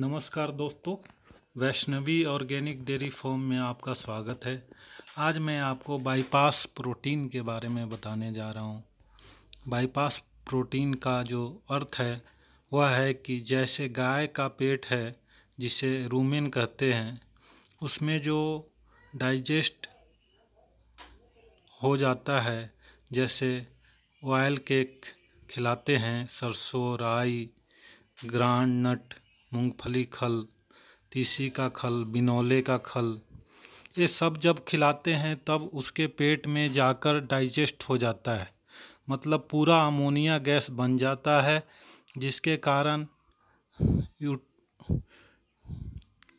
नमस्कार दोस्तों Vaishnavi organic dairy farm में आपका स्वागत है आज मैं आपको बाईपास प्रोटीन के बारे में बताने जा रहा हूँ बाईपास प्रोटीन का जो अर्थ है वह है कि जैसे गाय का पेट है जिसे रूमिन कहते हैं उसमें जो डाइजेस्ट हो जाता है जैसे ऑयल केक खिलाते हैं सरसों राई ग्रांड नट मूंगफली खल तीसी का खल बिनौले का खल ये सब जब खिलाते हैं तब उसके पेट में जाकर डाइजेस्ट हो जाता है मतलब पूरा अमोनिया गैस बन जाता है जिसके कारण यू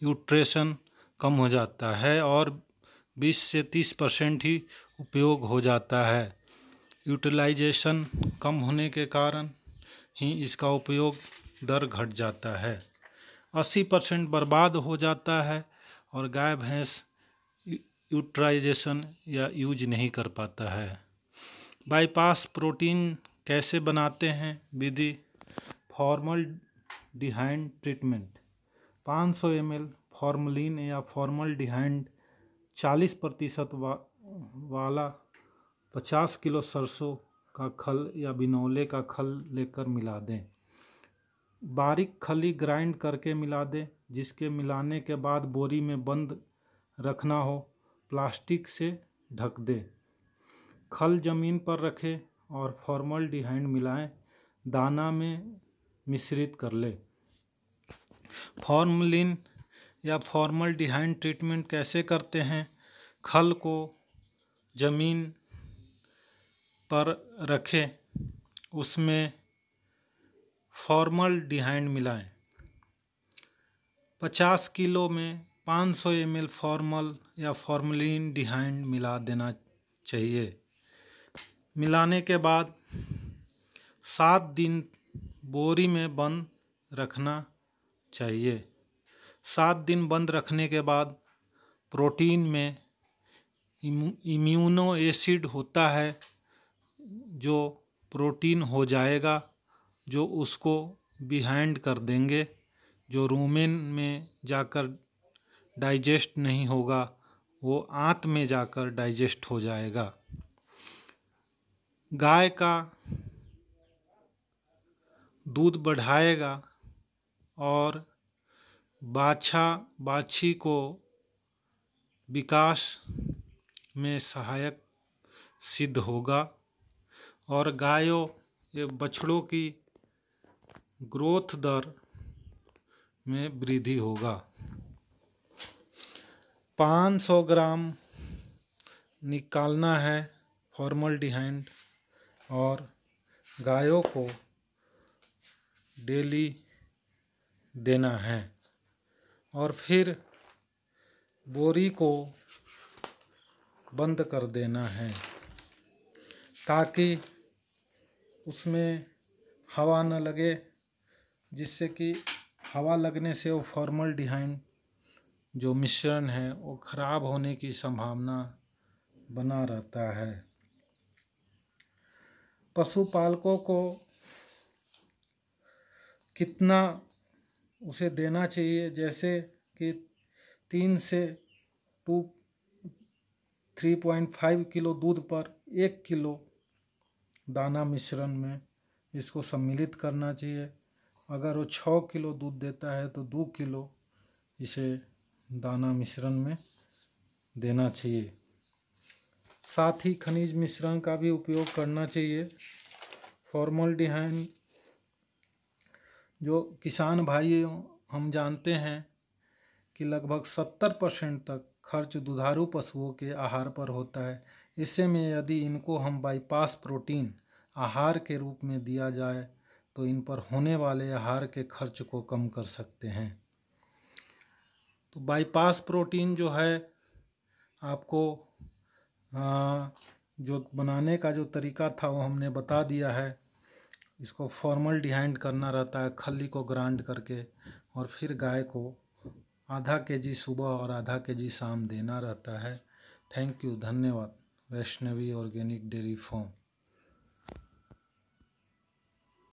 यूट्रेशन कम हो जाता है और 20 से 30 परसेंट ही उपयोग हो जाता है यूटिलाइजेशन कम होने के कारण ही इसका उपयोग दर घट जाता है अस्सी परसेंट बर्बाद हो जाता है और गाय भैंस यूट्राइजेशन या यूज नहीं कर पाता है बाईपास प्रोटीन कैसे बनाते हैं विधि फॉर्मल डिहाइंड ट्रीटमेंट 500 सौ एम एल फॉर्मलिन या फॉर्मल डिहाइंड 40 प्रतिशत वा, वाला 50 किलो सरसों का खल या बिनौले का खल लेकर मिला दें बारीक खली ग्राइंड करके मिला दें जिसके मिलाने के बाद बोरी में बंद रखना हो प्लास्टिक से ढक दें खल ज़मीन पर रखें और फॉर्मल डिहाइंड मिलाएं दाना में मिश्रित कर लें फॉर्मलिन या फॉर्मल डिहाइंड ट्रीटमेंट कैसे करते हैं खल को ज़मीन पर रखें उसमें फॉर्मल डिहाइंड मिलाएं 50 किलो में 500 सौ एम फॉर्मल या फॉर्मलिन डिहाइंड मिला देना चाहिए मिलाने के बाद सात दिन बोरी में बंद रखना चाहिए सात दिन बंद रखने के बाद प्रोटीन में इम्यूनो एसिड होता है जो प्रोटीन हो जाएगा जो उसको बिहाइंड कर देंगे जो रूमेन में जाकर डाइजेस्ट नहीं होगा वो आंत में जाकर डाइजेस्ट हो जाएगा गाय का दूध बढ़ाएगा और बाछा बाछी को विकास में सहायक सिद्ध होगा और गायों ये बछड़ों की ग्रोथ दर में वृद्धि होगा 500 ग्राम निकालना है फॉर्मल डिहाइंड और गायों को डेली देना है और फिर बोरी को बंद कर देना है ताकि उसमें हवा न लगे जिससे कि हवा लगने से वो फॉर्मल डिहाइन जो मिश्रण है वो खराब होने की संभावना बना रहता है पशुपालकों को कितना उसे देना चाहिए जैसे कि तीन से two three point five kilo दूध पर एक किलो दाना मिश्रण में इसको सम्मिलित करना चाहिए अगर वो छः किलो दूध देता है तो दो किलो इसे दाना मिश्रण में देना चाहिए साथ ही खनिज मिश्रण का भी उपयोग करना चाहिए फॉर्मलडिहाइन जो किसान भाई हम जानते हैं कि लगभग सत्तर परसेंट तक खर्च दुधारू पशुओं के आहार पर होता है इससे में यदि इनको हम बाईपास प्रोटीन आहार के रूप में दिया जाए तो इन पर होने वाले आहार के खर्च को कम कर सकते हैं तो बाईपास प्रोटीन जो है आपको आ, जो बनाने का जो तरीका था वो हमने बता दिया है इसको फॉर्मल डिहाइंड करना रहता है खली को ग्राइंड करके और फिर गाय को आधा के जी सुबह और आधा के जी शाम देना रहता है थैंक यू धन्यवाद वैष्णवी ऑर्गेनिक डेयरी फॉर्म